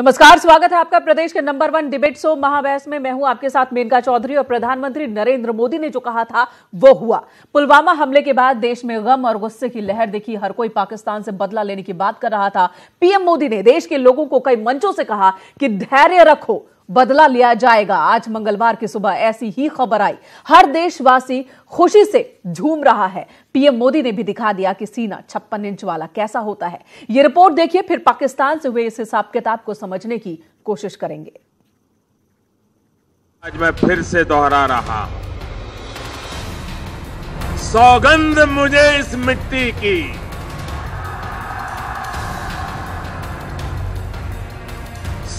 नमस्कार स्वागत है आपका प्रदेश के number one debate show Mahabahas में मैं हूं आपके साथ मेनका चौधरी और प्रधानमंत्री नरेंद्र मोदी ने जो कहा था वो हुआ पुलवामा हमले के बाद देश में गम और गुस्से की लहर देखी हर कोई पाकिस्तान से बदला लेने की बात कर रहा था पीएम मोदी ने देश के लोगों को कई मंचों से कहा कि धैर्य रखो बदला लिया जाएगा आज मंगलवार की सुबह ऐसी ही खबर आई हर देशवासी खुशी से झूम रहा है पीएम मोदी ने भी दिखा दिया कि सीना छप्पन इंच वाला कैसा होता है ये रिपोर्ट देखिए फिर पाकिस्तान से हुए इस हिसाब किताब को समझने की कोशिश करेंगे आज मैं फिर से दोहरा रहा सौगंध मुझे इस मिट्टी की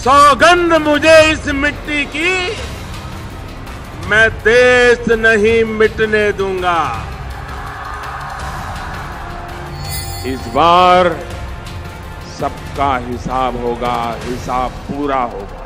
सौगंध मुझे इस मिट्टी की मैं देश नहीं मिटने दूंगा इस बार सबका हिसाब होगा हिसाब पूरा होगा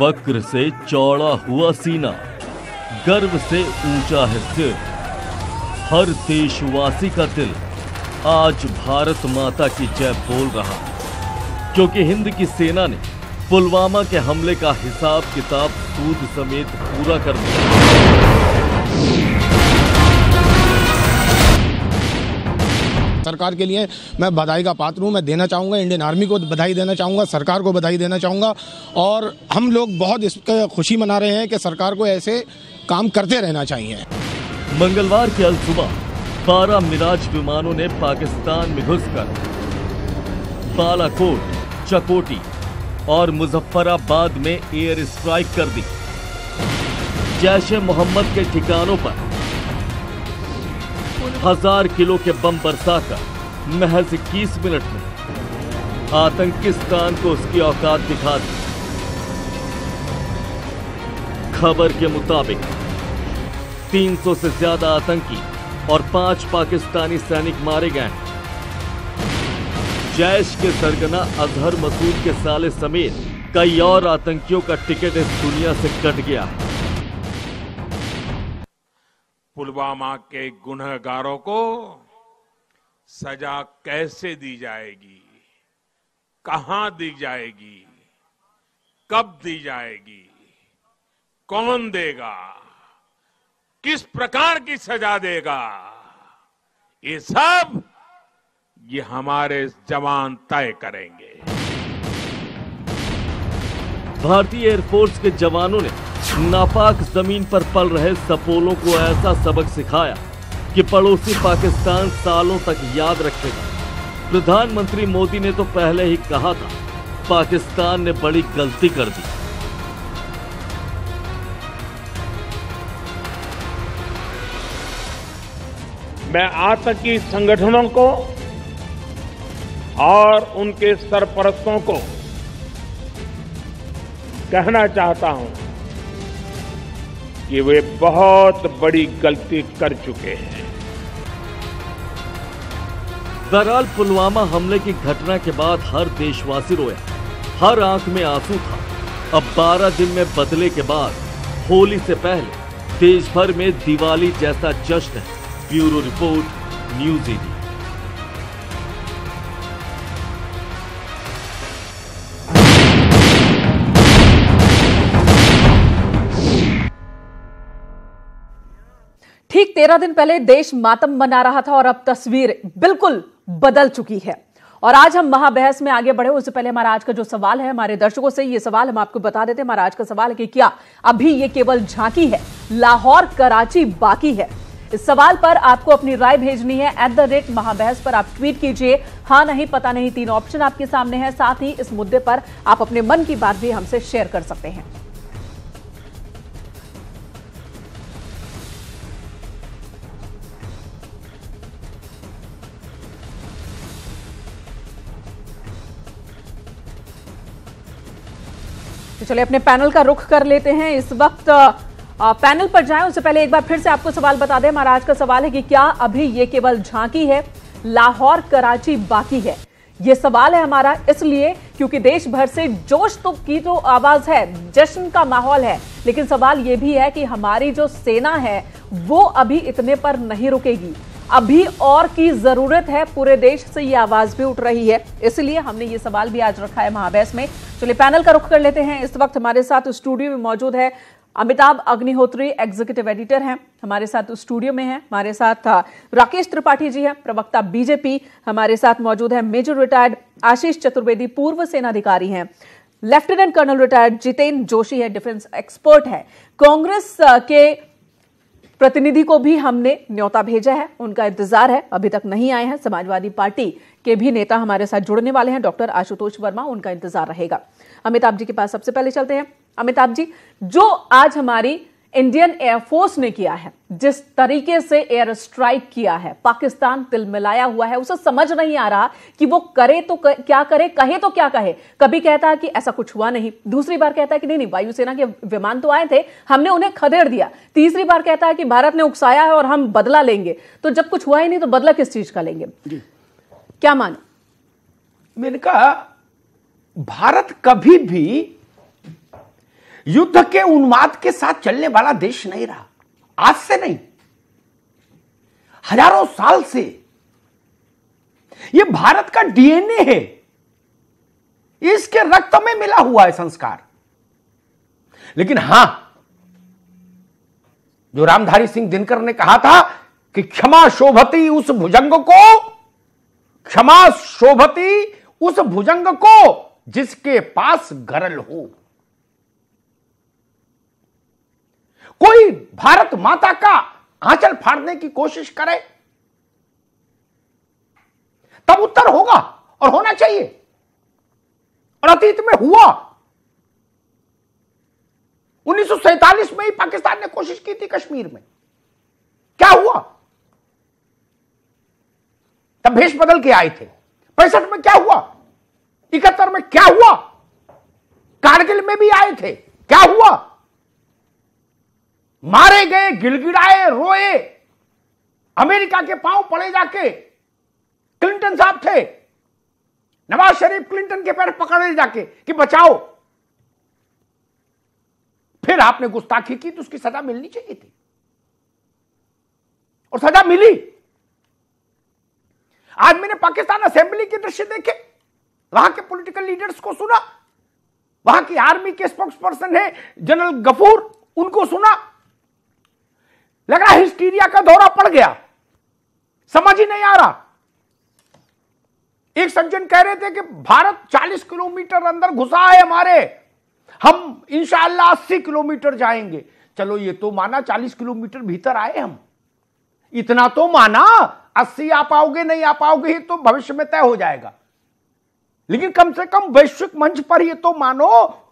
फक्र से चौड़ा हुआ सीना गर्व से ऊंचा है सिर हर देशवासी का दिल आज भारत माता की जय बोल रहा क्योंकि हिंद की सेना ने पुलवामा के हमले का हिसाब किताब सूद समेत पूरा कर दिया सरकार के लिए मैं बधाई का पात्र हूँ मैं देना चाहूँगा इंडियन आर्मी को बधाई देना चाहूँगा सरकार को बधाई देना चाहूँगा और हम लोग बहुत इस खुशी मना रहे हैं कि सरकार को ऐसे काम करते रहना चाहिए मंगलवार के अल सुबह बारह मिराज विमानों ने पाकिस्तान में घुसकर बालाकोट चकोटी और मुजफ्फराबाद में एयर स्ट्राइक कर दी जैश ए मोहम्मद के ठिकानों पर हजार किलो के बम बरसाकर महज इक्कीस मिनट में आतंकिस्तान को उसकी औकात दिखा दी खबर के मुताबिक 300 से ज्यादा आतंकी और पांच पाकिस्तानी सैनिक मारे गए हैं जैश के सरगना अजहर मसूद के साले समेत कई और आतंकियों का टिकट इस दुनिया से कट गया है पुलवामा के गुनहगारों को सजा कैसे दी जाएगी कहां दी जाएगी कब दी जाएगी कौन देगा किस प्रकार की सजा देगा ये सब ये हमारे जवान तय करेंगे भारतीय एयरफोर्स के जवानों ने नापाक जमीन पर पल रहे सपोलों को ऐसा सबक सिखाया कि पड़ोसी पाकिस्तान सालों तक याद रखेगा प्रधानमंत्री मोदी ने तो पहले ही कहा था पाकिस्तान ने बड़ी गलती कर दी मैं आतंकी संगठनों को और उनके सरपरस्तों को कहना चाहता हूं कि वे बहुत बड़ी गलती कर चुके हैं दरअल पुलवामा हमले की घटना के बाद हर देशवासी रोया हर आंख में आंसू था अब 12 दिन में बदले के बाद होली से पहले देश भर में दिवाली जैसा जश्न है ब्यूरो रिपोर्ट न्यूज इंडिया ठीक तेरह दिन पहले देश मातम मना रहा था और अब तस्वीर बिल्कुल बदल चुकी है और आज हम महाबहस में आगे बढ़े उससे पहले हमारा आज का जो सवाल है हमारे दर्शकों से ये सवाल हम आपको बता देते हैं हमारा आज का सवाल है कि क्या अभी ये केवल झांकी है लाहौर कराची बाकी है इस सवाल पर आपको अपनी राय भेजनी है एट द रेट महाबहस पर आप ट्वीट कीजिए हाँ नहीं पता नहीं तीन ऑप्शन आपके सामने है साथ ही इस मुद्दे पर आप अपने मन की बात भी हमसे शेयर कर सकते हैं चले तो चलिए अपने पैनल का रुख कर लेते हैं इस वक्त पैनल पर जाएं उससे पहले एक बार फिर से आपको सवाल बता दें महाराज का सवाल है कि क्या अभी ये केवल झांकी है लाहौर कराची बाकी है ये सवाल है हमारा इसलिए क्योंकि देश भर से जोश तो की तो आवाज है जश्न का माहौल है लेकिन सवाल ये भी है कि हमारी जो सेना है वो अभी इतने पर नहीं रुकेगी अभी और की जरूरत है पूरे देश से ये आवाज भी उठ रही है इसलिए हमने ये सवाल भी आज रखा है महाबैस में चलिए पैनल का रुख कर लेते हैं इस वक्त हमारे साथ स्टूडियो में मौजूद है अमिताभ अग्निहोत्री एग्जीक्यूटिव एडिटर हैं हमारे साथ स्टूडियो में हैं हमारे साथ हाँ, राकेश त्रिपाठी जी हैं प्रवक्ता बीजेपी हमारे साथ मौजूद है मेजर रिटायर्ड आशीष चतुर्वेदी पूर्व सेनाधिकारी हैं lieutenant colonel retired Jitendra Joshi है डिफेंस एक्सपर्ट है कांग्रेस के प्रतिनिधि को भी हमने न्योता भेजा है उनका इंतजार है अभी तक नहीं आए हैं समाजवादी पार्टी के भी नेता हमारे साथ जुड़ने वाले हैं डॉक्टर आशुतोष वर्मा उनका इंतजार रहेगा अमिताभ जी के पास सबसे पहले चलते हैं अमिताभ जी जो आज हमारी इंडियन एयरफोर्स ने किया है जिस तरीके से एयर स्ट्राइक किया है पाकिस्तान तिलमिलाया हुआ है उसे समझ नहीं आ रहा कि वो करे तो कर, क्या करे कहे तो क्या कहे कभी कहता है कि ऐसा कुछ हुआ नहीं दूसरी बार कहता है कि नहीं नहीं वायुसेना के विमान तो आए थे हमने उन्हें खदेड़ दिया तीसरी बार कहता है कि भारत ने उकसाया है और हम बदला लेंगे तो जब कुछ हुआ ही नहीं तो बदला किस चीज का लेंगे क्या मानो मैंने कहा भारत कभी भी युद्ध के उन्माद के साथ चलने वाला देश नहीं रहा आज से नहीं हजारों साल से यह भारत का डीएनए है इसके रक्त में मिला हुआ है संस्कार लेकिन हां जो रामधारी सिंह दिनकर ने कहा था कि क्षमा शोभती उस भुजंग को क्षमा शोभती उस भुजंग को जिसके पास गरल हो कोई भारत माता का आंचल फाड़ने की कोशिश करे तब उत्तर होगा और होना चाहिए और अतीत में हुआ उन्नीस में ही पाकिस्तान ने कोशिश की थी कश्मीर में क्या हुआ तब भेष बदल के आए थे पैंसठ में क्या हुआ इकहत्तर में क्या हुआ कारगिल में भी आए थे क्या हुआ मारे गए गिड़गिड़ाए रोए अमेरिका के पांव पड़े जाके क्लिंटन साहब थे नवाज शरीफ क्लिंटन के पैर पकड़े जाके कि बचाओ फिर आपने गुस्ताखी की तो उसकी सजा मिलनी चाहिए थी और सजा मिली आज मैंने पाकिस्तान असेंबली के दृश्य देखे वहां के पॉलिटिकल लीडर्स को सुना वहां की आर्मी के स्पोक्स पर्सन है जनरल गफूर उनको सुना लग रहा हिस्टीरिया का दौरा पड़ गया समझ ही नहीं आ रहा एक सज्जन कह रहे थे कि भारत 40 किलोमीटर अंदर घुसा है हमारे हम इंशाला 80 किलोमीटर जाएंगे चलो ये तो माना 40 किलोमीटर भीतर आए हम इतना तो माना 80 आ पाओगे नहीं आ पाओगे ये तो भविष्य में तय हो जाएगा लेकिन कम से कम वैश्विक मंच पर ये तो मानो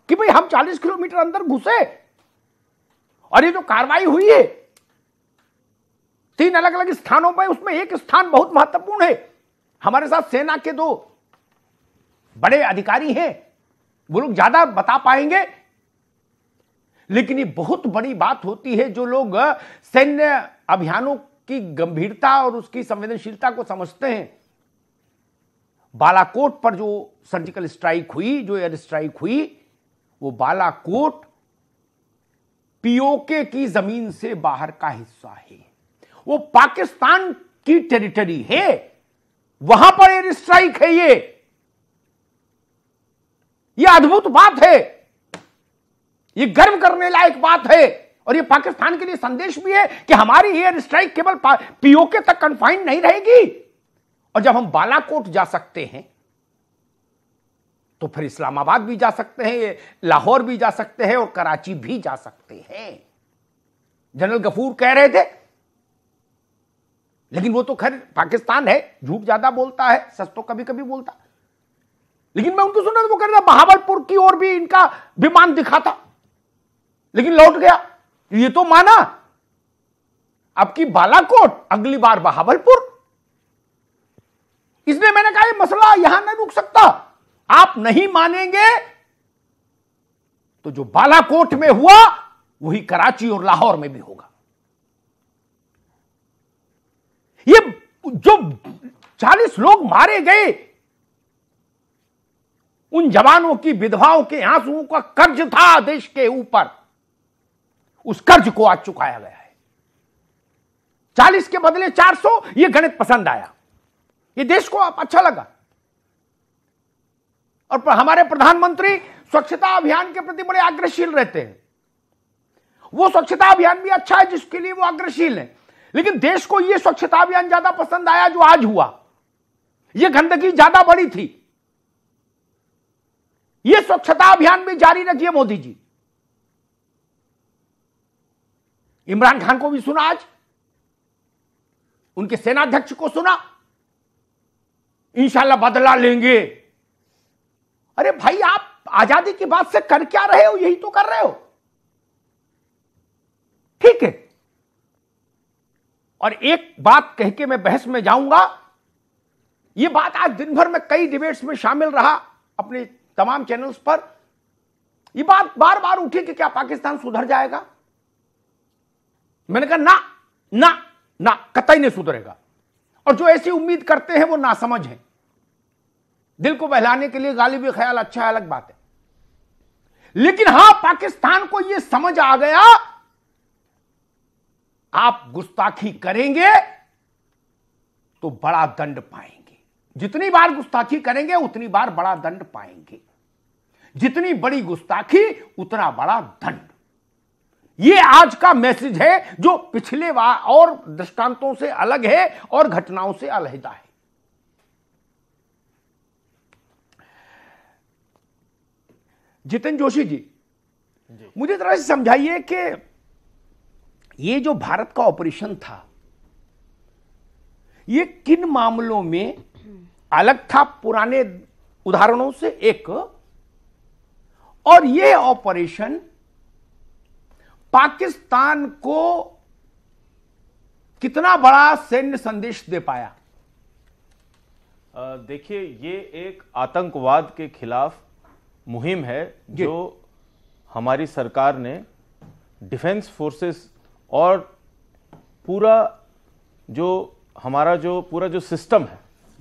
कि भाई हम 40 किलोमीटर अंदर घुसे और ये जो तो कार्रवाई हुई है तीन अलग अलग स्थानों पर उसमें एक स्थान बहुत महत्वपूर्ण है हमारे साथ सेना के दो बड़े अधिकारी हैं वो लोग ज्यादा बता पाएंगे लेकिन ये बहुत बड़ी बात होती है जो लोग सैन्य अभियानों की गंभीरता और उसकी संवेदनशीलता को समझते हैं बालाकोट पर जो सर्जिकल स्ट्राइक हुई जो एयर स्ट्राइक हुई वो बालाकोट पीओके की जमीन से बाहर का हिस्सा है वो पाकिस्तान की टेरिटरी है वहां पर एयर स्ट्राइक है ये ये अद्भुत बात है ये गर्व करने लायक बात है और ये पाकिस्तान के लिए संदेश भी है कि हमारी एयर स्ट्राइक केवल पीओके तक कंफाइंड नहीं रहेगी और जब हम बालाकोट जा सकते हैं तो फिर इस्लामाबाद भी जा सकते हैं लाहौर भी जा सकते हैं और कराची भी जा सकते हैं जनरल गफूर कह रहे थे लेकिन वो तो खैर पाकिस्तान है झूठ ज्यादा बोलता है सच तो कभी कभी बोलता लेकिन मैं उनको सुना तो वो कह रहा बहावलपुर की ओर भी इनका विमान दिखा था लेकिन लौट गया ये तो माना अब की बालाकोट अगली बार बहावलपुर इसलिए मैंने कहा ये मसला यहां नहीं रुक सकता आप नहीं मानेंगे तो जो बालाकोट में हुआ वही कराची और लाहौर में भी होगा ये जो चालीस लोग मारे गए उन जवानों की विधवाओं के आंसुओं का कर्ज था देश के ऊपर उस कर्ज को आज चुकाया गया है चालीस के बदले चार सौ यह गणित पसंद आया ये देश को आप अच्छा लगा और हमारे प्रधानमंत्री स्वच्छता अभियान के प्रति बड़े आग्रहशील रहते हैं वो स्वच्छता अभियान भी अच्छा है जिसके लिए वो अग्रशील है लेकिन देश को यह स्वच्छता अभियान ज्यादा पसंद आया जो आज हुआ यह गंदगी ज्यादा बड़ी थी यह स्वच्छता अभियान भी जारी रखिए मोदी जी इमरान खान को भी सुना आज उनके सेनाध्यक्ष को सुना इंशाला बदला लेंगे अरे भाई आप आजादी के बाद से कर क्या रहे हो यही तो कर रहे हो ठीक है और एक बात कह के मैं बहस में जाऊंगा यह बात आज दिन भर में कई डिबेट्स में शामिल रहा अपने तमाम चैनल्स पर यह बात बार बार उठी कि क्या पाकिस्तान सुधर जाएगा मैंने कहा ना ना ना कतई नहीं सुधरेगा और जो ऐसी उम्मीद करते हैं वो नासमझ है दिल को बहलाने के लिए गालिबी ख्याल अच्छा है अलग बात है लेकिन हां पाकिस्तान को यह समझ आ गया आप गुस्ताखी करेंगे तो बड़ा दंड पाएंगे जितनी बार गुस्ताखी करेंगे उतनी बार बड़ा दंड पाएंगे जितनी बड़ी गुस्ताखी उतना बड़ा दंड ये आज का मैसेज है जो पिछले और दृष्टांतों से अलग है और घटनाओं से अलहदा है जितिन जोशी जी, जी। मुझे तरह से समझाइए कि ये जो भारत का ऑपरेशन था ये किन मामलों में अलग था पुराने उदाहरणों से एक और ये ऑपरेशन पाकिस्तान को कितना बड़ा सैन्य संदेश दे पाया देखिए ये एक आतंकवाद के खिलाफ मुहिम है जो हमारी सरकार ने डिफेंस फोर्सेस और पूरा जो हमारा जो पूरा जो सिस्टम है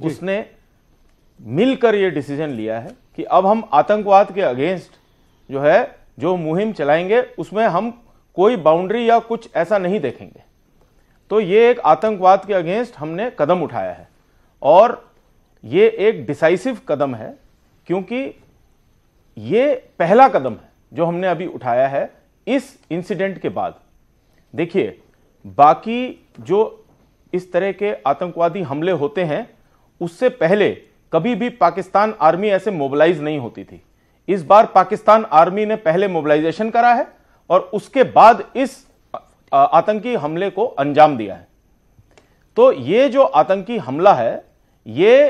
उसने मिलकर ये डिसीजन लिया है कि अब हम आतंकवाद के अगेंस्ट जो है जो मुहिम चलाएंगे उसमें हम कोई बाउंड्री या कुछ ऐसा नहीं देखेंगे तो ये एक आतंकवाद के अगेंस्ट हमने कदम उठाया है और ये एक डिसाइसिव कदम है क्योंकि ये पहला कदम है जो हमने अभी उठाया है इस इंसिडेंट के बाद देखिए बाकी जो इस तरह के आतंकवादी हमले होते हैं उससे पहले कभी भी पाकिस्तान आर्मी ऐसे मोबिलाइज नहीं होती थी इस बार पाकिस्तान आर्मी ने पहले मोबिलाइजेशन करा है और उसके बाद इस आतंकी हमले को अंजाम दिया है तो ये जो आतंकी हमला है ये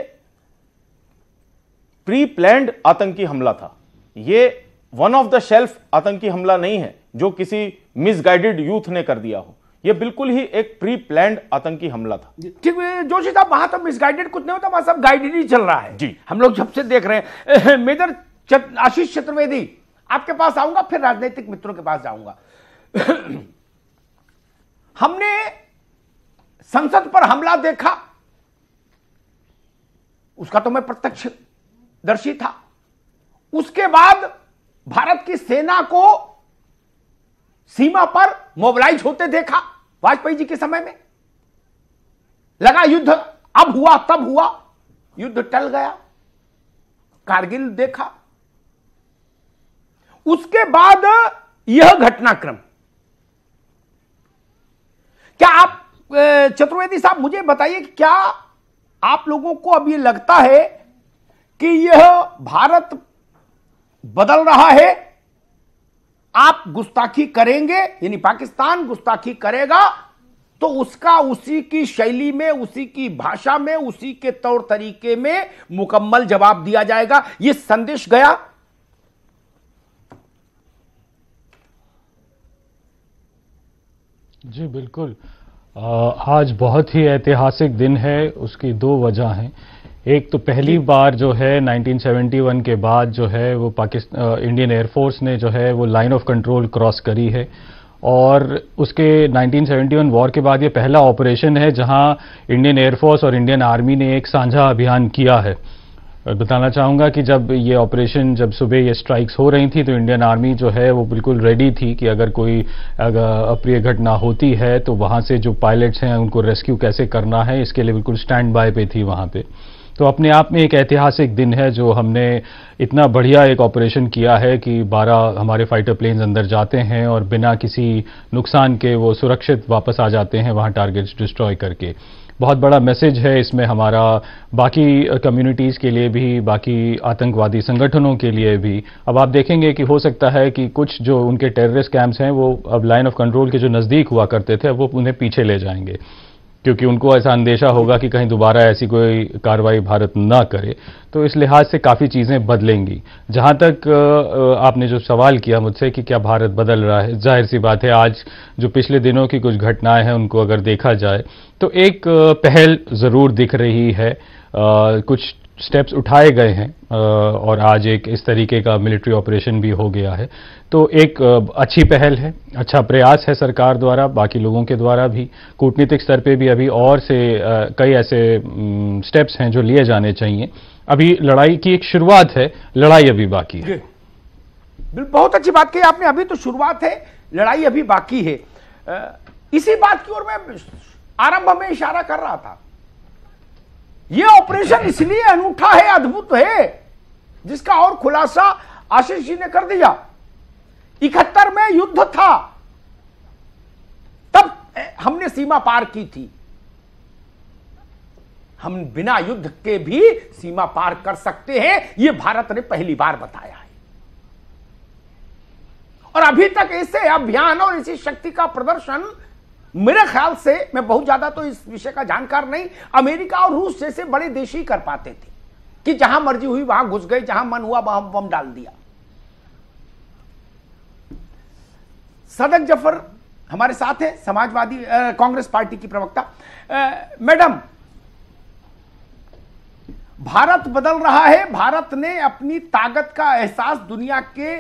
प्री प्लैंड आतंकी हमला था ये वन ऑफ द शेल्फ आतंकी हमला नहीं है जो किसी मिसगाइडेड यूथ ने कर दिया हो यह बिल्कुल ही एक प्री प्लैंड आतंकी हमला था ठीक है जोशी साहब वहां तो मिसगाइडेड कुछ नहीं होता वहां सब गाइडेड ही चल रहा है जी हम लोग जब से देख रहे हैं मेजर आशीष चतुर्वेदी आपके पास आऊंगा फिर राजनीतिक मित्रों के पास जाऊंगा हमने संसद पर हमला देखा उसका तो मैं प्रत्यक्ष दर्शी था उसके बाद भारत की सेना को सीमा पर मोबिलाइज होते देखा वाजपेयी जी के समय में लगा युद्ध अब हुआ तब हुआ युद्ध टल गया कारगिल देखा उसके बाद यह घटनाक्रम क्या आप चतुर्वेदी साहब मुझे बताइए क्या आप लोगों को अब यह लगता है कि यह भारत बदल रहा है आप गुस्ताखी करेंगे यानी पाकिस्तान गुस्ताखी करेगा तो उसका उसी की शैली में उसी की भाषा में उसी के तौर तरीके में मुकम्मल जवाब दिया जाएगा यह संदेश गया जी बिल्कुल आज बहुत ही ऐतिहासिक दिन है उसकी दो वजह हैं एक तो पहली बार जो है 1971 के बाद जो है वो पाकिस्तान इंडियन एयरफोर्स ने जो है वो लाइन ऑफ कंट्रोल क्रॉस करी है और उसके 1971 वॉर के बाद ये पहला ऑपरेशन है जहां इंडियन एयरफोर्स और इंडियन आर्मी ने एक साझा अभियान किया है बताना चाहूँगा कि जब ये ऑपरेशन जब सुबह ये स्ट्राइक्स हो रही थी तो इंडियन आर्मी जो है वो बिल्कुल रेडी थी कि अगर कोई अप्रिय घटना होती है तो वहाँ से जो पायलट्स हैं उनको रेस्क्यू कैसे करना है इसके लिए बिल्कुल स्टैंड बाय पे थी वहाँ पे तो अपने आप में एक ऐतिहासिक दिन है जो हमने इतना बढ़िया एक ऑपरेशन किया है कि 12 हमारे फाइटर प्लेन्स अंदर जाते हैं और बिना किसी नुकसान के वो सुरक्षित वापस आ जाते हैं वहाँ टारगेट्स डिस्ट्रॉय करके बहुत बड़ा मैसेज है इसमें हमारा बाकी कम्युनिटीज़ के लिए भी बाकी आतंकवादी संगठनों के लिए भी अब आप देखेंगे कि हो सकता है कि कुछ जो उनके टेररिस्ट कैंप्स हैं वो अब लाइन ऑफ कंट्रोल के जो नज़दीक हुआ करते थे वो उन्हें पीछे ले जाएंगे क्योंकि उनको ऐसा अंदेशा होगा कि कहीं दोबारा ऐसी कोई कार्रवाई भारत ना करे तो इस लिहाज से काफ़ी चीज़ें बदलेंगी जहां तक आपने जो सवाल किया मुझसे कि क्या भारत बदल रहा है जाहिर सी बात है आज जो पिछले दिनों की कुछ घटनाएं हैं उनको अगर देखा जाए तो एक पहल ज़रूर दिख रही है आ, कुछ स्टेप्स उठाए गए हैं और आज एक इस तरीके का मिलिट्री ऑपरेशन भी हो गया है तो एक अच्छी पहल है अच्छा प्रयास है सरकार द्वारा बाकी लोगों के द्वारा भी कूटनीतिक स्तर पे भी अभी और से कई ऐसे स्टेप्स हैं जो लिए जाने चाहिए अभी लड़ाई की एक शुरुआत है लड़ाई अभी बाकी है बहुत अच्छी बात कही आपने अभी तो शुरुआत है लड़ाई अभी बाकी है इसी बात की ओर मैं आरंभ में इशारा कर रहा था यह ऑपरेशन इसलिए अनूठा है अद्भुत है जिसका और खुलासा आशीष जी ने कर दिया इकहत्तर में युद्ध था तब हमने सीमा पार की थी हम बिना युद्ध के भी सीमा पार कर सकते हैं यह भारत ने पहली बार बताया है और अभी तक ऐसे अभियान और इसी शक्ति का प्रदर्शन मेरे ख्याल से मैं बहुत ज्यादा तो इस विषय का जानकार नहीं अमेरिका और रूस जैसे बड़े देश ही कर पाते थे कि जहां मर्जी हुई वहां घुस गए जहां मन हुआ वहां बम डाल दिया सदक जफर हमारे साथ है समाजवादी कांग्रेस पार्टी की प्रवक्ता मैडम भारत बदल रहा है भारत ने अपनी ताकत का एहसास दुनिया के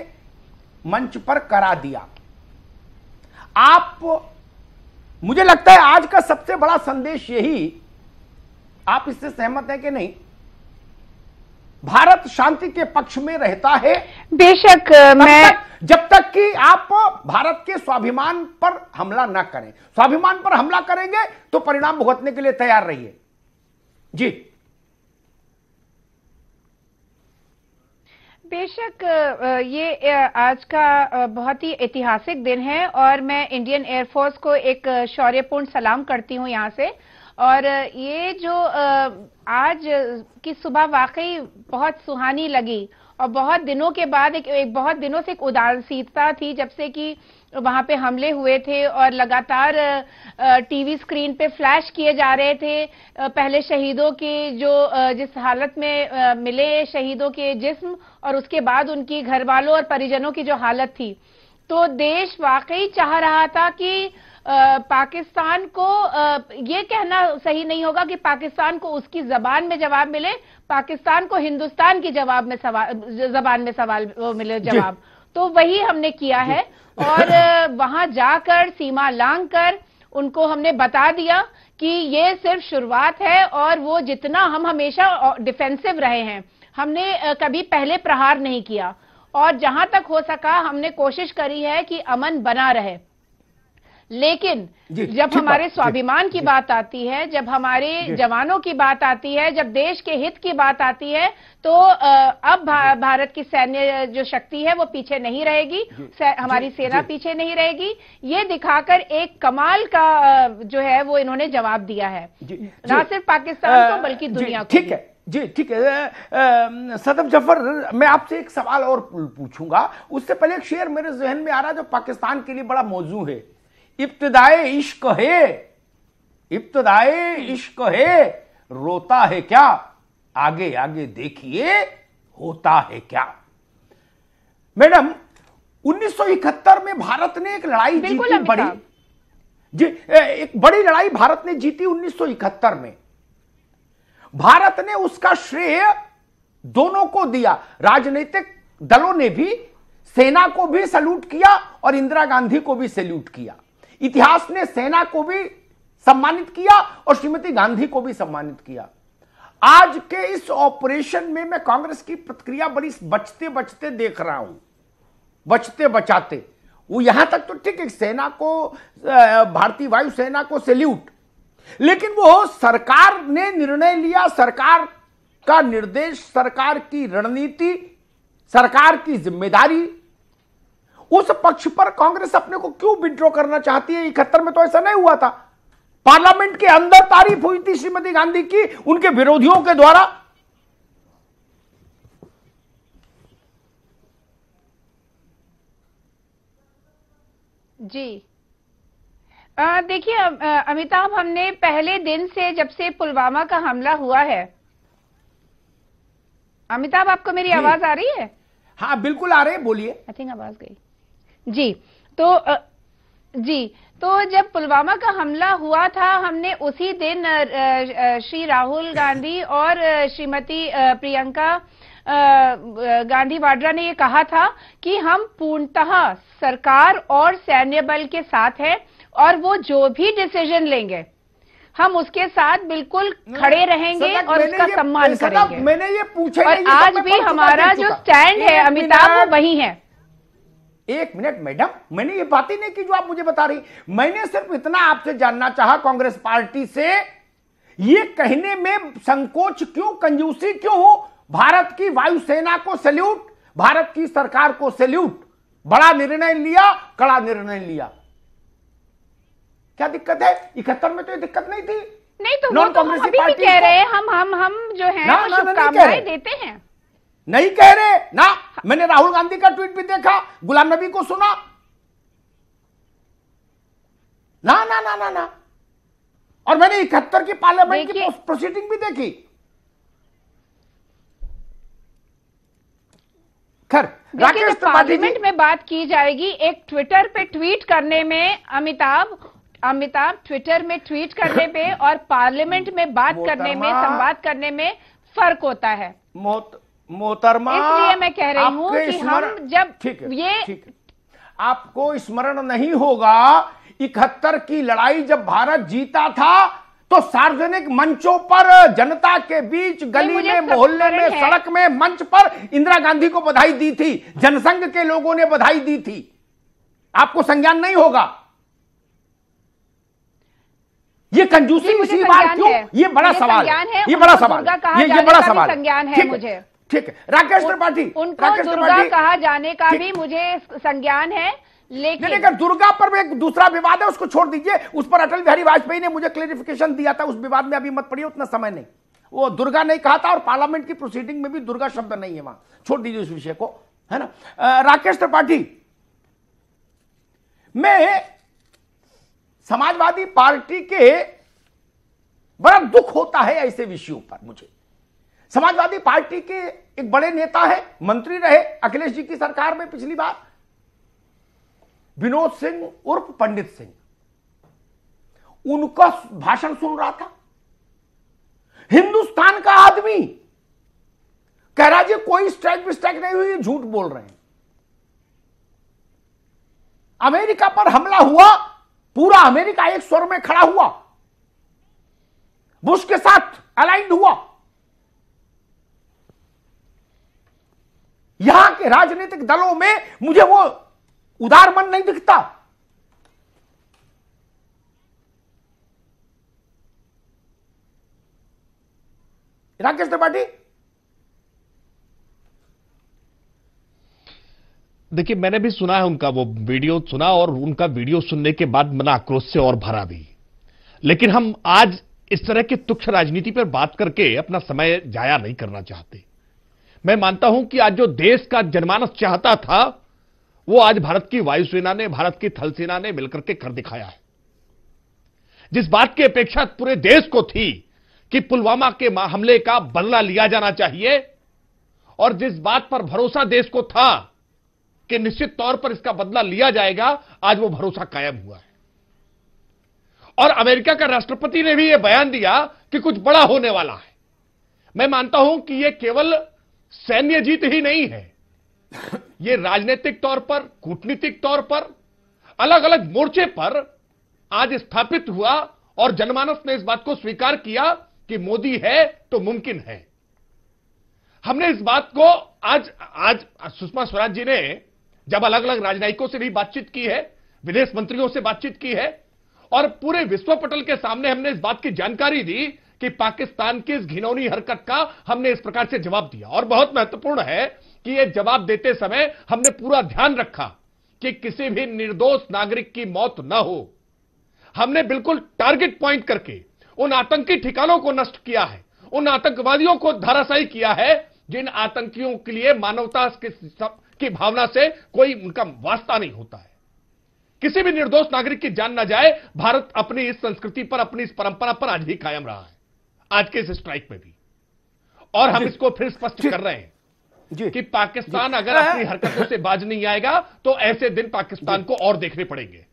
मंच पर करा दिया आप मुझे लगता है आज का सबसे बड़ा संदेश यही आप इससे सहमत हैं कि नहीं भारत शांति के पक्ष में रहता है बेशक मैं तक, जब तक कि आप भारत के स्वाभिमान पर हमला ना करें स्वाभिमान पर हमला करेंगे तो परिणाम भुगतने के लिए तैयार रहिए जी बेशक ये आज का बहुत ही ऐतिहासिक दिन है और मैं इंडियन एयरफोर्स को एक शौर्यपूर्ण सलाम करती हूँ यहाँ से और ये जो आज की सुबह वाकई बहुत सुहानी लगी और बहुत दिनों के बाद एक, एक बहुत दिनों से एक उदासीनता थी जब से कि वहां पे हमले हुए थे और लगातार टीवी स्क्रीन पे फ्लैश किए जा रहे थे पहले शहीदों के जो जिस हालत में मिले शहीदों के जिस्म और उसके बाद उनकी घर वालों और परिजनों की जो हालत थी तो देश वाकई चाह रहा था कि पाकिस्तान को ये कहना सही नहीं होगा कि पाकिस्तान को उसकी जबान में जवाब मिले पाकिस्तान को हिंदुस्तान की जवाब में सवाल जबान में सवाल मिले जवाब तो वही हमने किया है और वहां जाकर सीमा लांग कर उनको हमने बता दिया कि ये सिर्फ शुरुआत है और वो जितना हम हमेशा डिफेंसिव रहे हैं हमने कभी पहले प्रहार नहीं किया और जहां तक हो सका हमने कोशिश करी है कि अमन बना रहे लेकिन जब हमारे स्वाभिमान की बात आती है जब हमारे जवानों की बात आती है जब देश के हित की बात आती है तो अब भा, भारत की सैन्य जो शक्ति है वो पीछे नहीं रहेगी हमारी सेना पीछे नहीं रहेगी ये दिखाकर एक कमाल का जो है वो इन्होंने जवाब दिया है ना सिर्फ पाकिस्तान को बल्कि दुनिया को ठीक है जी ठीक है सदम जफर मैं आपसे एक सवाल और पूछूंगा उससे पहले एक शेयर मेरे जहन में आ रहा है जो पाकिस्तान के लिए बड़ा मौजू है इब्तदाए इश्क है इब्तदाए हम्म। इश्क है रोता है क्या आगे आगे देखिए होता है क्या मैडम 1971 में भारत ने एक लड़ाई जीती बड़ी जी एक बड़ी लड़ाई भारत ने जीती 1971 में भारत ने उसका श्रेय दोनों को दिया राजनीतिक दलों ने भी सेना को भी सल्यूट किया और इंदिरा गांधी को भी सल्यूट किया इतिहास ने सेना को भी सम्मानित किया और श्रीमती गांधी को भी सम्मानित किया आज के इस ऑपरेशन में मैं कांग्रेस की प्रतिक्रिया बड़ी बचते बचते देख रहा हूं बचते बचाते वो यहां तक तो ठीक है सेना को भारतीय वायुसेना को सैल्यूट लेकिन वो सरकार ने निर्णय लिया सरकार का निर्देश सरकार की रणनीति सरकार की जिम्मेदारी उस पक्ष पर कांग्रेस अपने को क्यों विड्रॉ करना चाहती है इकहत्तर में तो ऐसा नहीं हुआ था पार्लियामेंट के अंदर तारीफ हुई थी श्रीमती गांधी की उनके विरोधियों के द्वारा जी देखिए अमिताभ हमने पहले दिन से जब से पुलवामा का हमला हुआ है अमिताभ आपको मेरी आवाज आ रही है हाँ बिल्कुल आ रही है बोलिए आई थिंक आवाज गई जी तो आ, जी तो जब पुलवामा का हमला हुआ था हमने उसी दिन श्री राहुल गांधी और श्रीमती प्रियंका गांधी वाड्रा ने ये कहा था कि हम पूर्णतः सरकार और सैन्य बल के साथ हैं और वो जो भी डिसीजन लेंगे हम उसके साथ बिल्कुल खड़े रहेंगे और उसका सम्मान करेंगे मैंने ये पूछा और आज भी हमारा जो स्टैंड है अमिताभ वो वही है एक मिनट मैडम मैंने ये बात ही नहीं की जो आप मुझे बता रही मैंने सिर्फ इतना आपसे जानना चाहा कांग्रेस पार्टी से ये कहने में संकोच क्यों कंजूसी क्यों हो भारत की वायुसेना को सैल्यूट भारत की सरकार को सैल्यूट बड़ा निर्णय लिया कड़ा निर्णय लिया क्या दिक्कत है इकहत्तर में तो ये दिक्कत नहीं थी नहीं तो नॉन तो कांग्रेस पार्टी कह रहे हैं हम हम हम जो है शुभकामनाएं देते हैं नहीं कह रहे ना मैंने राहुल गांधी का ट्वीट भी देखा गुलाम नबी को सुना ना ना ना ना ना और मैंने इकहत्तर की पार्लियामेंट की प्रोसीडिंग भी देखी खैर राकेश तो त्रिपाठी जी में बात की जाएगी एक ट्विटर पे ट्वीट करने में अमिताभ अमिताभ ट्विटर में ट्वीट करने पे और पार्लियामेंट में बात करने में संवाद करने में फर्क होता है मोत मोहतरमा इसलिए मैं कह रही हूं कि हम जब ठीक ये ठीक आपको स्मरण नहीं होगा इकहत्तर की लड़ाई जब भारत जीता था तो सार्वजनिक मंचों पर जनता के बीच गली में मोहल्ले में सड़क में मंच पर इंदिरा गांधी को बधाई दी थी जनसंघ के लोगों ने बधाई दी थी आपको संज्ञान नहीं होगा ये कंजूसी इसी बार क्यों ये बड़ा सवाल है ये बड़ा सवाल ये बड़ा सवाल संज्ञान है मुझे ठीक है राकेश त्रिपाठी उनको दुर्गा कहा जाने का भी मुझे संज्ञान है लेकिन लेकिन दुर्गा पर एक दूसरा विवाद है उसको छोड़ दीजिए उस पर अटल बिहारी वाजपेयी ने मुझे क्लेरिफिकेशन दिया था उस विवाद में अभी मत पड़ी उतना समय नहीं वो दुर्गा नहीं कहा था और पार्लियामेंट की प्रोसीडिंग में भी दुर्गा शब्द नहीं है वहां छोड़ दीजिए उस विषय को है ना राकेश त्रिपाठी मैं समाजवादी पार्टी के बड़ा दुख होता है ऐसे विषयों पर मुझे समाजवादी पार्टी के एक बड़े नेता है मंत्री रहे अखिलेश जी की सरकार में पिछली बार विनोद सिंह उर्फ पंडित सिंह उनका भाषण सुन रहा था हिंदुस्तान का आदमी कह रहा जी कोई स्ट्राइक विस्ट्राइक नहीं हुई झूठ बोल रहे हैं अमेरिका पर हमला हुआ पूरा अमेरिका एक स्वर में खड़ा हुआ बुश के साथ अलाइंड हुआ यहां के राजनीतिक दलों में मुझे वो उदार मन नहीं दिखता राकेश त्रिपाठी देखिए मैंने भी सुना है उनका वो वीडियो सुना और उनका वीडियो सुनने के बाद मन आक्रोश से और भरा भी लेकिन हम आज इस तरह की तुक्ष राजनीति पर बात करके अपना समय जाया नहीं करना चाहते मैं मानता हूं कि आज जो देश का जनमानस चाहता था वो आज भारत की वायुसेना ने भारत की थल सेना ने मिलकर के कर दिखाया है जिस बात की अपेक्षा पूरे देश को थी कि पुलवामा के हमले का बदला लिया जाना चाहिए और जिस बात पर भरोसा देश को था कि निश्चित तौर पर इसका बदला लिया जाएगा आज वो भरोसा कायम हुआ है और अमेरिका का राष्ट्रपति ने भी यह बयान दिया कि कुछ बड़ा होने वाला है मैं मानता हूं कि यह केवल सैन्य जीत ही नहीं है ये राजनीतिक तौर पर कूटनीतिक तौर पर अलग अलग मोर्चे पर आज स्थापित हुआ और जनमानस ने इस बात को स्वीकार किया कि मोदी है तो मुमकिन है हमने इस बात को आज आज सुषमा स्वराज जी ने जब अलग अलग राजनयिकों से भी बातचीत की है विदेश मंत्रियों से बातचीत की है और पूरे विश्व पटल के सामने हमने इस बात की जानकारी दी कि पाकिस्तान की इस घिनौनी हरकत का हमने इस प्रकार से जवाब दिया और बहुत महत्वपूर्ण है कि यह जवाब देते समय हमने पूरा ध्यान रखा कि किसी भी निर्दोष नागरिक की मौत न हो हमने बिल्कुल टारगेट पॉइंट करके उन आतंकी ठिकानों को नष्ट किया है उन आतंकवादियों को धराशायी किया है जिन आतंकियों के लिए मानवता की भावना से कोई उनका वास्ता नहीं होता है किसी भी निर्दोष नागरिक की जान ना जाए भारत अपनी इस संस्कृति पर अपनी इस परंपरा पर आज भी कायम रहा है आज के इस स्ट्राइक में भी और हम इसको फिर स्पष्ट कर रहे हैं कि पाकिस्तान अगर अपनी हरकतों से बाज नहीं आएगा तो ऐसे दिन पाकिस्तान को और देखने पड़ेंगे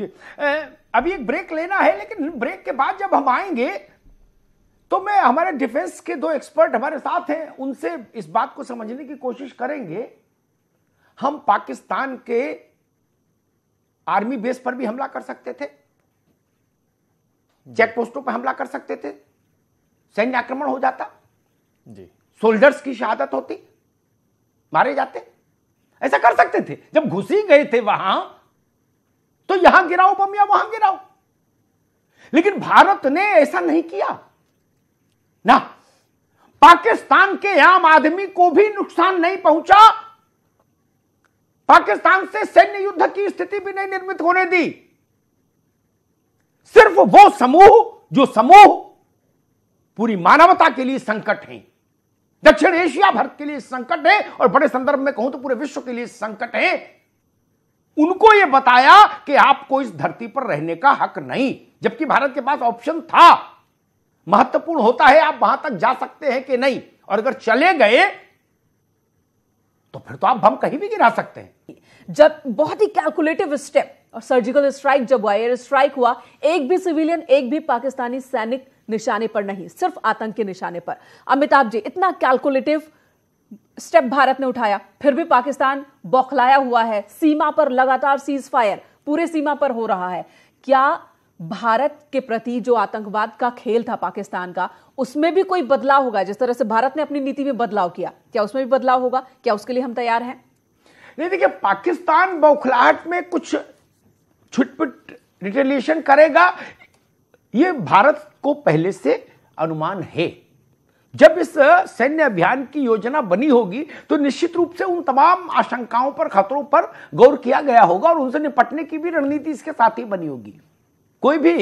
जी अभी एक ब्रेक लेना है लेकिन ब्रेक के बाद जब हम आएंगे तो मैं हमारे डिफेंस के दो एक्सपर्ट हमारे साथ हैं उनसे इस बात को समझने की कोशिश करेंगे हम पाकिस्तान के आर्मी बेस पर भी हमला कर सकते थे चेक पोस्टों पर हमला कर सकते थे सैन्य आक्रमण हो जाता जी सोल्जर्स की शहादत होती मारे जाते ऐसा कर सकते थे जब घुसी गए थे वहां तो यहां गिराओ बम या वहां गिराओ लेकिन भारत ने ऐसा नहीं किया ना पाकिस्तान के आम आदमी को भी नुकसान नहीं पहुंचा पाकिस्तान से सैन्य युद्ध की स्थिति भी नहीं निर्मित होने दी सिर्फ वो समूह जो समूह पूरी मानवता के लिए संकट है दक्षिण एशिया भर के लिए संकट है और बड़े संदर्भ में कहूं तो पूरे विश्व के लिए संकट है उनको यह बताया कि आपको इस धरती पर रहने का हक नहीं जबकि भारत के पास ऑप्शन था महत्वपूर्ण होता है आप वहां तक जा सकते हैं कि नहीं और अगर चले गए तो फिर तो आप हम कहीं भी गिरा सकते हैं जब बहुत ही कैलकुलेटिव स्टेप और सर्जिकल स्ट्राइक जब हुआ एयर स्ट्राइक हुआ एक भी सिविलियन एक भी पाकिस्तानी सैनिक निशाने पर नहीं सिर्फ आतंक के निशाने पर अमिताभ जी इतना कैलकुलेटिव स्टेप भारत ने उठाया फिर भी पाकिस्तान बौखलाया हुआ है सीमा पर लगातार सीज फायर पूरे सीमा पर हो रहा है क्या भारत के प्रति जो आतंकवाद का खेल था पाकिस्तान का उसमें भी कोई बदलाव होगा जिस तरह से भारत ने अपनी नीति में बदलाव किया क्या उसमें भी बदलाव होगा क्या उसके लिए हम तैयार हैं नहीं देखिए पाकिस्तान बौखलाहट में कुछ छुटपुट रिटेलिएशन करेगा ये भारत को पहले से अनुमान है जब इस सैन्य अभियान की योजना बनी होगी तो निश्चित रूप से उन तमाम आशंकाओं पर खतरों पर गौर किया गया होगा और उनसे निपटने की भी रणनीति इसके साथ ही बनी होगी कोई भी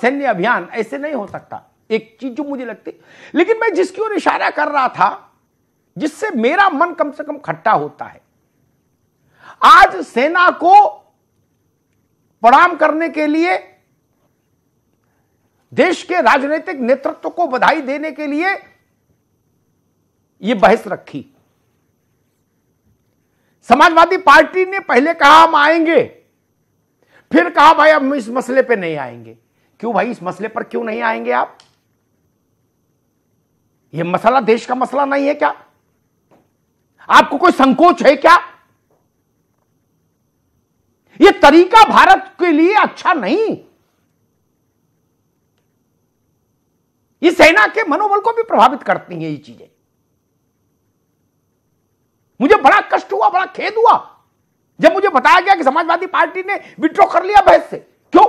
सैन्य अभियान ऐसे नहीं हो सकता एक चीज जो मुझे लगती लेकिन मैं जिसकी ओर इशारा कर रहा था जिससे मेरा मन कम से कम खट्टा होता है आज सेना को प्रणाम करने के लिए देश के राजनीतिक नेतृत्व को बधाई देने के लिए यह बहस रखी समाजवादी पार्टी ने पहले कहा हम आएंगे फिर कहा भाई हम इस मसले पे नहीं आएंगे क्यों भाई इस मसले पर क्यों नहीं आएंगे आप यह मसला देश का मसला नहीं है क्या आपको कोई संकोच है क्या यह तरीका भारत के लिए अच्छा नहीं ये सेना के मनोबल को भी प्रभावित करती हैं ये चीजें मुझे बड़ा कष्ट हुआ बड़ा खेद हुआ जब मुझे बताया गया कि समाजवादी पार्टी ने विड्रॉ कर लिया बहस से क्यों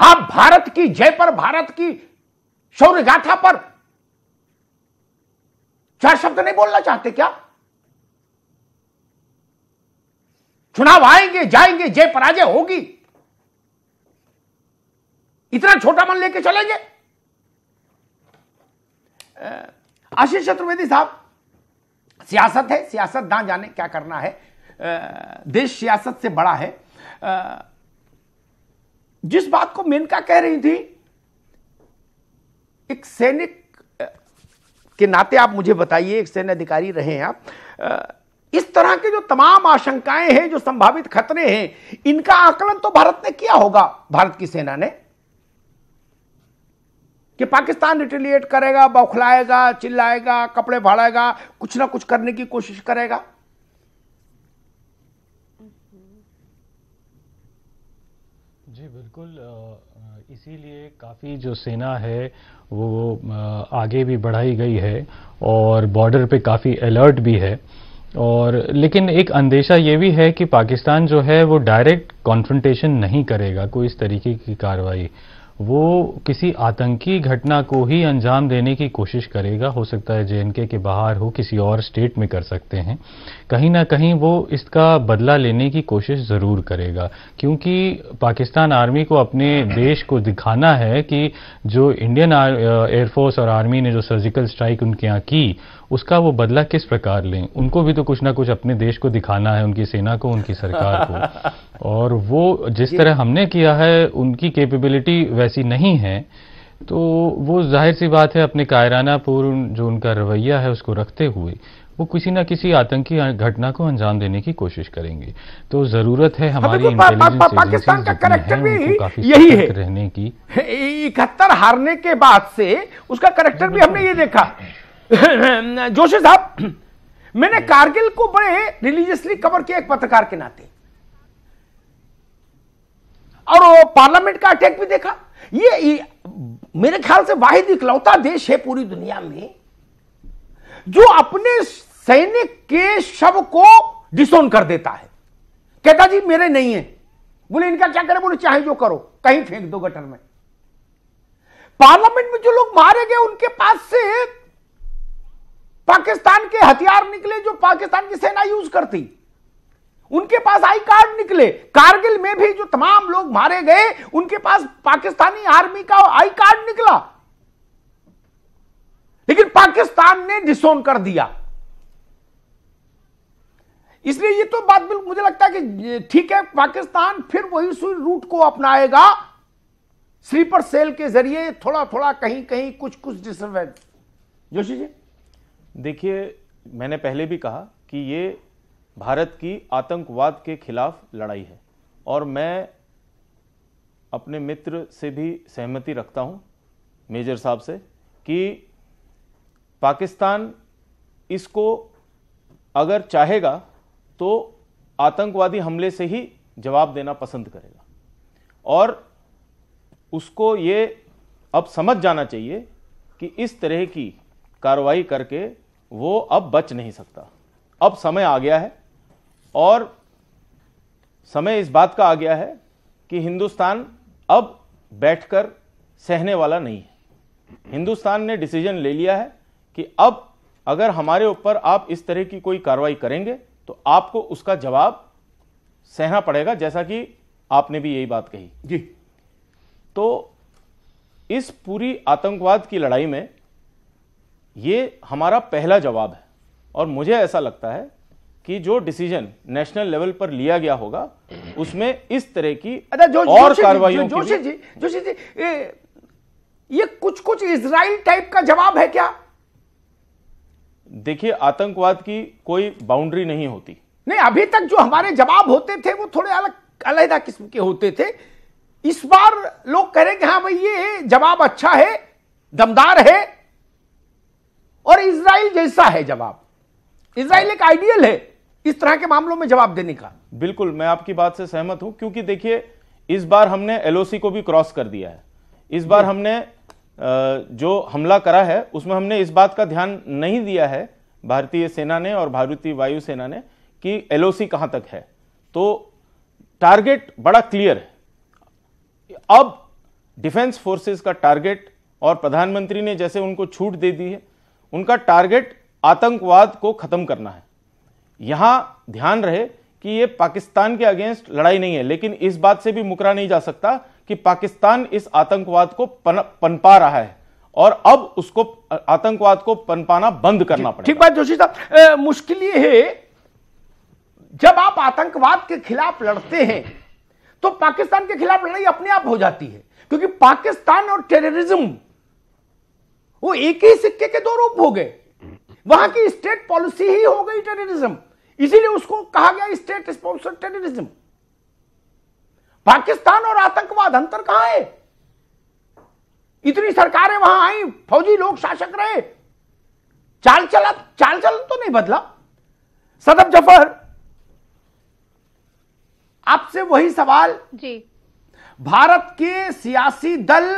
आप हाँ, भारत की जय पर भारत की शौर्य गाथा पर चार शब्द नहीं बोलना चाहते क्या चुनाव आएंगे जाएंगे जय पराजय होगी इतना छोटा मन लेके चलेंगे आशीष चतुर्वेदी साहब सियासत है सियासत ना जाने क्या करना है देश सियासत से बड़ा है जिस बात को मेनका कह रही थी एक सैनिक के नाते आप मुझे बताइए एक सैन्य अधिकारी रहे हैं आप इस तरह के जो तमाम आशंकाएं हैं जो संभावित खतरे हैं इनका आकलन तो भारत ने किया होगा भारत की सेना ने कि पाकिस्तान रिटेलिएट करेगा बौखलाएगा चिल्लाएगा कपड़े फाड़ेगा कुछ ना कुछ करने की कोशिश करेगा जी बिल्कुल इसीलिए काफ़ी जो सेना है वो आगे भी बढ़ाई गई है और बॉर्डर पे काफ़ी अलर्ट भी है और लेकिन एक अंदेशा ये भी है कि पाकिस्तान जो है वो डायरेक्ट कॉन्फ्रंटेशन नहीं करेगा कोई इस तरीके की कार्रवाई वो किसी आतंकी घटना को ही अंजाम देने की कोशिश करेगा हो सकता है जेएनके के बाहर हो किसी और स्टेट में कर सकते हैं कहीं ना कहीं वो इसका बदला लेने की कोशिश ज़रूर करेगा क्योंकि पाकिस्तान आर्मी को अपने देश को दिखाना है कि जो इंडियन एयरफोर्स और आर्मी ने जो सर्जिकल स्ट्राइक उनके यहाँ की उसका वो बदला किस प्रकार लें उनको भी तो कुछ ना कुछ अपने देश को दिखाना है उनकी सेना को उनकी सरकार को और वो जिस तरह हमने किया है उनकी कैपेबिलिटी वैसी नहीं है तो वो जाहिर सी बात है अपने कायरानापूर्ण जो उनका रवैया है उसको रखते हुए वो किसी ना किसी आतंकी घटना को अंजाम देने की कोशिश करेंगे तो जरूरत है हाँ, हमारी इंटेलिजेंस पाकिस्तान का करेक्टर भी यही है रहने की इकहत्तर हारने के बाद से उसका करेक्टर भी हमने ये देखा जोशी साहब मैंने कारगिल को बड़े रिलीजियसली कवर किया एक पत्रकार के नाते और पार्लियामेंट का अटैक भी देखा ये, ये मेरे ख्याल से वाहिद इकलौता देश है पूरी दुनिया में जो अपने सैनिक के शव को डिसोन कर देता है कहता जी मेरे नहीं है बोले इनका क्या करें बोले चाहे जो करो कहीं फेंक दो गटर में पार्लियामेंट में जो लोग मारे गए उनके पास से पाकिस्तान के हथियार निकले जो पाकिस्तान की सेना यूज करती उनके पास आई कार्ड निकले कारगिल में भी जो तमाम लोग मारे गए उनके पास पाकिस्तानी आर्मी का आई कार्ड निकला लेकिन पाकिस्तान ने डिसोन कर दिया इसलिए ये तो बात बिल्कुल मुझे लगता है कि ठीक है पाकिस्तान फिर वही सुई रूट को अपनाएगा स्लीपर सेल के जरिए थोड़ा थोड़ा कहीं कहीं कुछ कुछ डिस्टर्बेंस जोशी जी देखिए मैंने पहले भी कहा कि ये भारत की आतंकवाद के खिलाफ लड़ाई है और मैं अपने मित्र से भी सहमति रखता हूं मेजर साहब से कि पाकिस्तान इसको अगर चाहेगा तो आतंकवादी हमले से ही जवाब देना पसंद करेगा और उसको ये अब समझ जाना चाहिए कि इस तरह की कार्रवाई करके वो अब बच नहीं सकता अब समय आ गया है और समय इस बात का आ गया है कि हिंदुस्तान अब बैठकर सहने वाला नहीं है हिंदुस्तान ने डिसीजन ले लिया है कि अब अगर हमारे ऊपर आप इस तरह की कोई कार्रवाई करेंगे तो आपको उसका जवाब सहना पड़ेगा जैसा कि आपने भी यही बात कही जी तो इस पूरी आतंकवाद की लड़ाई में ये हमारा पहला जवाब है और मुझे ऐसा लगता है कि जो डिसीजन नेशनल लेवल पर लिया गया होगा उसमें इस तरह की अच्छा, जो, और कार्रवाई जोशी जी जोशी जी ये कुछ कुछ इसराइल टाइप का जवाब है क्या देखिए आतंकवाद की कोई बाउंड्री नहीं होती नहीं अभी तक जो हमारे जवाब होते थे वो थोड़े अलग अलहदा किस्म के होते थे इस बार लोग कह रहे कि हाँ भाई ये जवाब अच्छा है दमदार है जैसा है जवाब इसराइल एक आइडियल है इस तरह के मामलों में जवाब देने का बिल्कुल मैं आपकी बात से सहमत हूं क्योंकि देखिए इस बार हमने एलओसी को भी क्रॉस कर दिया है इस बार हमने जो हमला करा है उसमें हमने इस बात का ध्यान नहीं दिया है भारतीय सेना ने और भारतीय वायुसेना ने कि एलओसी कहां तक है तो टारगेट बड़ा क्लियर है अब डिफेंस फोर्सेस का टारगेट और प्रधानमंत्री ने जैसे उनको छूट दे दी है उनका टारगेट आतंकवाद को ख़त्म करना है यहां ध्यान रहे कि यह पाकिस्तान के अगेंस्ट लड़ाई नहीं है लेकिन इस बात से भी मुकरा नहीं जा सकता कि पाकिस्तान इस आतंकवाद को पन, पनपा रहा है और अब उसको आतंकवाद को पनपाना बंद करना पड़ेगा ठीक बात जोशी साहब मुश्किल ये है जब आप आतंकवाद के खिलाफ लड़ते हैं तो पाकिस्तान के खिलाफ लड़ाई अपने आप हो जाती है क्योंकि पाकिस्तान और टेररिज्म वो एक ही सिक्के के दो रूप हो गए वहां की स्टेट पॉलिसी ही हो गई टेररिज्म इसीलिए उसको कहा गया स्टेट स्पॉन्सर टेररिज्म पाकिस्तान और आतंकवाद अंतर कहां है इतनी सरकारें वहां आई फौजी लोग शासक रहे चाल चला चाल चलन तो नहीं बदला सदब जफर आपसे वही सवाल जी भारत के सियासी दल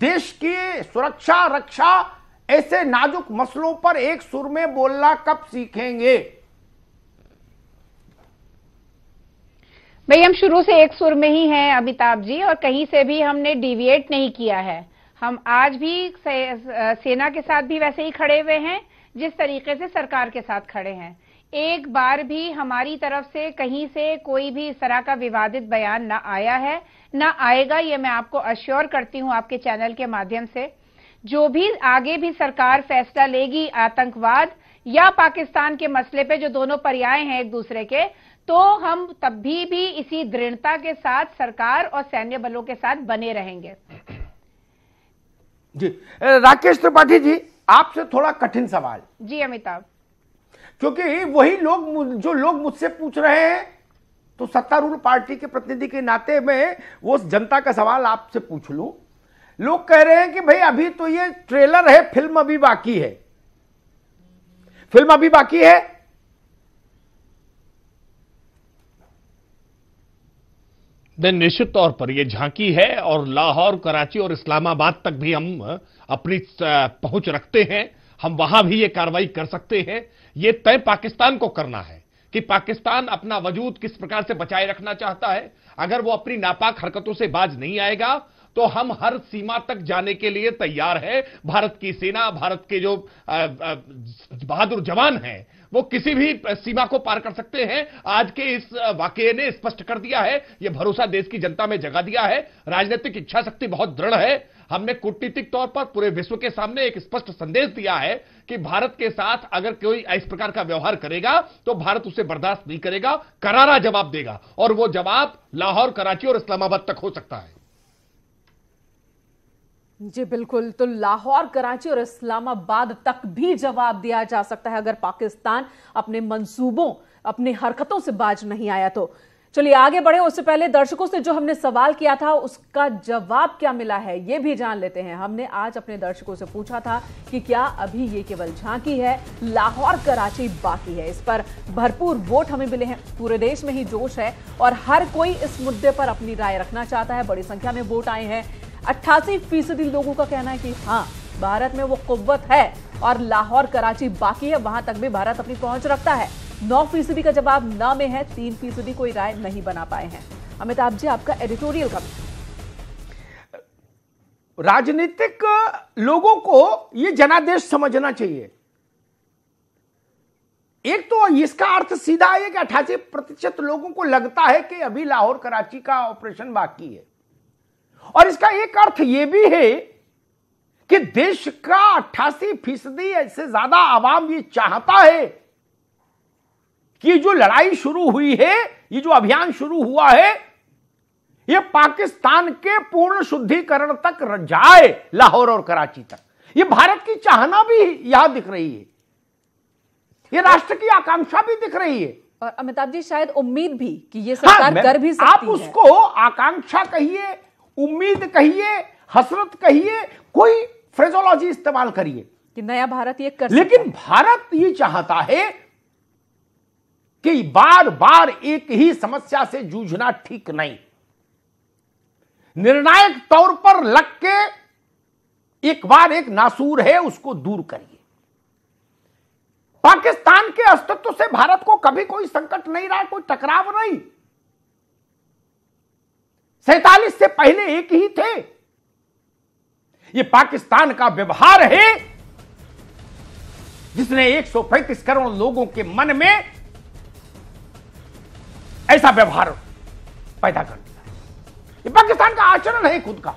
देश की सुरक्षा रक्षा ऐसे नाजुक मसलों पर एक सुर में बोलना कब सीखेंगे भाई हम शुरू से एक सुर में ही हैं अमिताभ जी और कहीं से भी हमने डिविएट नहीं किया है हम आज भी से, सेना के साथ भी वैसे ही खड़े हुए हैं जिस तरीके से सरकार के साथ खड़े हैं एक बार भी हमारी तरफ से कहीं से कोई भी इस तरह का विवादित बयान न आया है ना आएगा ये मैं आपको अश्योर करती हूं आपके चैनल के माध्यम से जो भी आगे भी सरकार फैसला लेगी आतंकवाद या पाकिस्तान के मसले पे जो दोनों पर्याय हैं एक दूसरे के तो हम तब भी, भी इसी दृढ़ता के साथ सरकार और सैन्य बलों के साथ बने रहेंगे जी राकेश त्रिपाठी जी आपसे थोड़ा कठिन सवाल जी अमिताभ क्योंकि वही लोग जो लोग मुझसे पूछ रहे हैं तो सत्तारूढ़ पार्टी के प्रतिनिधि के नाते में वो जनता का सवाल आपसे पूछ लू लोग कह रहे हैं कि भाई अभी तो ये ट्रेलर है फिल्म अभी बाकी है फिल्म अभी बाकी है देन निश्चित तौर पर यह झांकी है और लाहौर कराची और इस्लामाबाद तक भी हम अपनी पहुंच रखते हैं हम वहां भी ये कार्रवाई कर सकते हैं ये तय पाकिस्तान को करना है कि पाकिस्तान अपना वजूद किस प्रकार से बचाए रखना चाहता है अगर वो अपनी नापाक हरकतों से बाज नहीं आएगा तो हम हर सीमा तक जाने के लिए तैयार है भारत की सेना भारत के जो बहादुर जवान हैं वो किसी भी सीमा को पार कर सकते हैं आज के इस वाक्य ने स्पष्ट कर दिया है यह भरोसा देश की जनता में जगा दिया है राजनीतिक इच्छा शक्ति बहुत दृढ़ है हमने कूटनीतिक तौर पर पूरे विश्व के सामने एक स्पष्ट संदेश दिया है कि भारत के साथ अगर कोई इस प्रकार का व्यवहार करेगा तो भारत उसे बर्दाश्त नहीं करेगा करारा जवाब देगा और वो जवाब लाहौर कराची और इस्लामाबाद तक हो सकता है जी बिल्कुल तो लाहौर कराची और इस्लामाबाद तक भी जवाब दिया जा सकता है अगर पाकिस्तान अपने मंसूबों अपने हरकतों से बाज नहीं आया तो चलिए आगे बढ़े उससे पहले दर्शकों से जो हमने सवाल किया था उसका जवाब क्या मिला है ये भी जान लेते हैं हमने आज अपने दर्शकों से पूछा था कि क्या अभी ये केवल झांकी है लाहौर कराची बाकी है इस पर भरपूर वोट हमें मिले हैं पूरे देश में ही जोश है और हर कोई इस मुद्दे पर अपनी राय रखना चाहता है बड़ी संख्या में वोट आए हैं अट्ठासी फीसदी लोगों का कहना है कि हाँ भारत में वो कुत है और लाहौर कराची बाकी है वहां तक भी भारत अपनी पहुंच रखता है नौ फीसदी का जवाब न में है तीन फीसदी कोई राय नहीं बना पाए हैं अमिताभ जी आपका एडिटोरियल कब राजनीतिक लोगों को यह जनादेश समझना चाहिए एक तो इसका अर्थ सीधा है कि अठासी प्रतिशत लोगों को लगता है कि अभी लाहौर कराची का ऑपरेशन बाकी है और इसका एक अर्थ यह भी है कि देश का अट्ठासी फीसदी ऐसे ज्यादा आवाम ये चाहता है कि जो लड़ाई शुरू हुई है ये जो अभियान शुरू हुआ है ये पाकिस्तान के पूर्ण शुद्धिकरण तक जाए लाहौर और कराची तक ये भारत की चाहना भी यहां दिख रही है ये राष्ट्र की आकांक्षा भी दिख रही है और अमिताभ जी शायद उम्मीद भी कि ये हाँ, सरकार हाँ, कर भी सकती आप उसको आकांक्षा कहिए उम्मीद कहिए हसरत कहिए कोई फ्रेजोलॉजी इस्तेमाल करिए कि नया भारत ये कर लेकिन भारत ये चाहता है कि बार बार एक ही समस्या से जूझना ठीक नहीं निर्णायक तौर पर लग के एक बार एक नासूर है उसको दूर करिए पाकिस्तान के अस्तित्व से भारत को कभी कोई संकट नहीं रहा कोई टकराव नहीं सैतालीस से पहले एक ही थे ये पाकिस्तान का व्यवहार है जिसने 135 करोड़ लोगों के मन में ऐसा व्यवहार पैदा कर दिया ये पाकिस्तान का आचरण है खुद का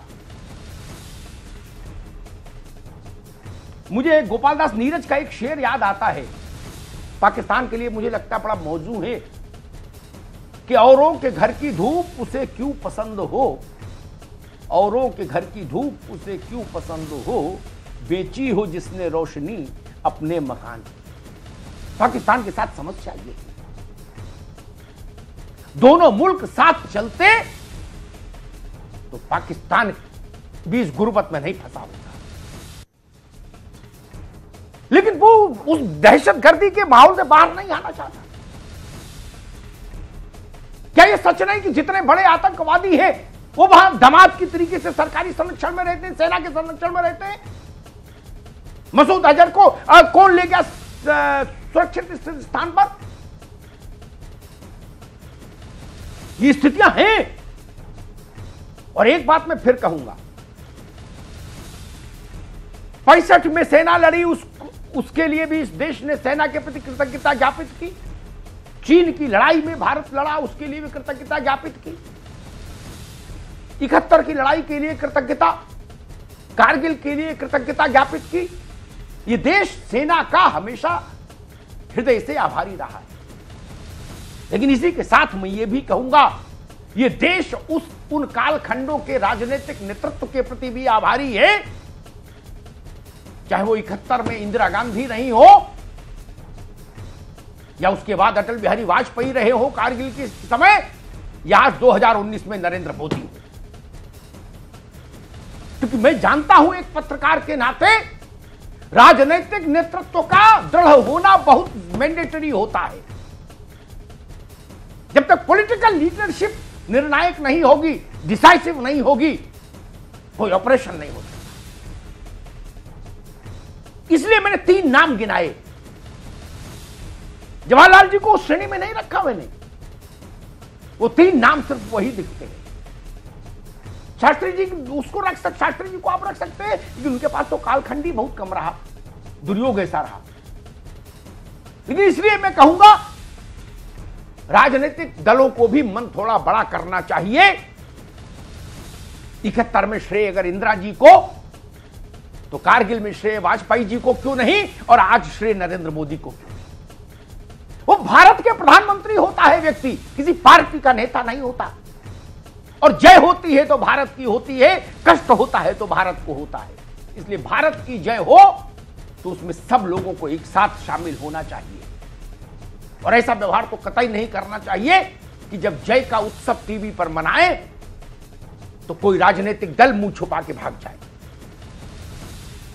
मुझे गोपालदास नीरज का एक शेर याद आता है पाकिस्तान के लिए मुझे लगता बड़ा मौजू है कि औरों के घर की धूप उसे क्यों पसंद हो औरों के घर की धूप उसे क्यों पसंद हो बेची हो जिसने रोशनी अपने मकान पाकिस्तान के साथ समस्या ये दोनों मुल्क साथ चलते तो पाकिस्तान भी इस गुर्बत में नहीं फंसा होता लेकिन वो उस दहशतगर्दी के माहौल से बाहर नहीं आना चाहता क्या यह सच नहीं कि जितने बड़े आतंकवादी हैं वो वहां दमाद की तरीके से सरकारी संरक्षण में रहते हैं सेना के संरक्षण में रहते हैं मसूद अजहर को आ, कौन ले गया सुरक्षित स्थान पर ये स्थितियां हैं और एक बात मैं फिर कहूंगा पैंसठ में सेना लड़ी उस उसके लिए भी इस देश ने सेना के प्रति कृतज्ञता ज्ञापित की चीन की लड़ाई में भारत लड़ा उसके लिए भी कृतज्ञता ज्ञापित की इकहत्तर की लड़ाई के लिए कृतज्ञता कारगिल के लिए कृतज्ञता ज्ञापित की ये देश सेना का हमेशा हृदय से आभारी रहा है लेकिन इसी के साथ मैं ये भी कहूंगा ये देश उस उन कालखंडों के राजनीतिक नेतृत्व के प्रति भी आभारी है चाहे वो इकहत्तर में इंदिरा गांधी नहीं हो या उसके बाद अटल बिहारी वाजपेयी रहे हो कारगिल के समय या आज 2019 में नरेंद्र मोदी क्योंकि मैं जानता हूं एक पत्रकार के नाते राजनीतिक नेतृत्व का दृढ़ होना बहुत मैंडेटरी होता है जब तक पॉलिटिकल लीडरशिप निर्णायक नहीं होगी डिसाइसिव नहीं होगी कोई ऑपरेशन नहीं होगा इसलिए मैंने तीन नाम गिनाए जवाहरलाल जी को उस श्रेणी में नहीं रखा मैंने वो तीन नाम सिर्फ वही दिखते हैं शास्त्री जी उसको रख सकते शास्त्री जी को आप रख सकते हैं लेकिन उनके पास तो कालखंडी बहुत कम रहा दुर्योग ऐसा रहा लेकिन इसलिए मैं कहूंगा राजनीतिक दलों को भी मन थोड़ा बड़ा करना चाहिए इकहत्तर में श्रेय अगर इंदिरा जी को तो कारगिल में श्रेय वाजपेयी जी को क्यों नहीं और आज श्रेय नरेंद्र मोदी को वो भारत के प्रधानमंत्री होता है व्यक्ति किसी पार्टी का नेता नहीं होता और जय होती है तो भारत की होती है कष्ट होता है तो भारत को होता है इसलिए भारत की जय हो तो उसमें सब लोगों को एक साथ शामिल होना चाहिए और ऐसा व्यवहार तो कतई नहीं करना चाहिए कि जब जय का उत्सव टीवी पर मनाए तो कोई राजनीतिक दल मुंह छुपा के भाग जाए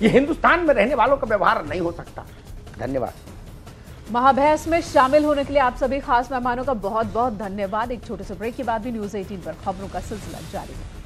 ये हिंदुस्तान में रहने वालों का व्यवहार नहीं हो सकता धन्यवाद महाभ्यास में शामिल होने के लिए आप सभी खास मेहमानों का बहुत बहुत धन्यवाद एक छोटे से ब्रेक के बाद भी न्यूज 18 पर खबरों का सिलसिला जारी है